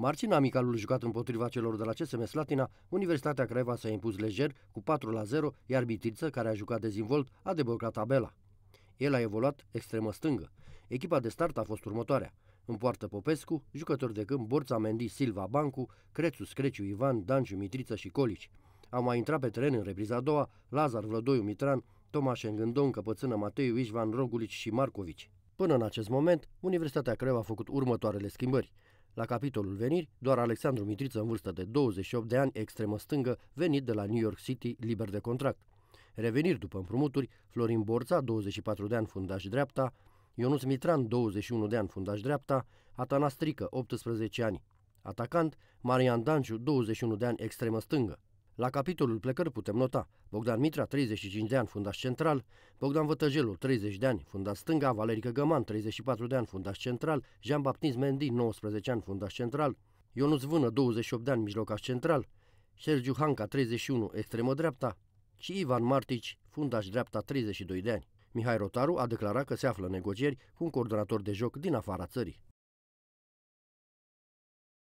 Marcin amicalul jucat împotriva celor de la CSM Slatina, Universitatea Craiova s-a impus lejer cu 4 la 0, iar Bitiță, care a jucat dezinvolt, a deblocat tabela. El a evoluat extremă stângă. Echipa de start a fost următoarea. În poartă Popescu, jucători de câmp Borța Mendi, Silva Bancu, Crețu, Screciu, Ivan, Danciu, Mitriță și Colici. Au mai intrat pe teren în repriza a doua Lazar, Vlădoiu, Mitran, Tomaș Engândon, Căpățână, Mateiu, Ișvan, Rogulici și Marcovici. Până în acest moment, Universitatea Craiova a făcut următoarele schimbări. La capitolul veniri, doar Alexandru Mitriță în vârstă de 28 de ani, extremă stângă, venit de la New York City, liber de contract. Reveniri după împrumuturi, Florin Borța, 24 de ani, fundaș dreapta, Ionuț Mitran, 21 de ani, fundaș dreapta, Atana Strică, 18 ani. Atacant, Marian Danciu, 21 de ani, extremă stângă. La capitolul plecări putem nota Bogdan Mitra, 35 de ani, fundaș central, Bogdan Vătăgelu, 30 de ani, fundaș stânga, Valerica Găman, 34 de ani, fundaș central, Jean-Baptiste Mendy, 19 ani, fundaș central, Ionuț Vână, 28 de ani, mijlocaș central, Sergiu Hanca, 31, extremă dreapta, și Ivan Martici, fundaș dreapta, 32 de ani. Mihai Rotaru a declarat că se află în negocieri cu un coordonator de joc din afara țării.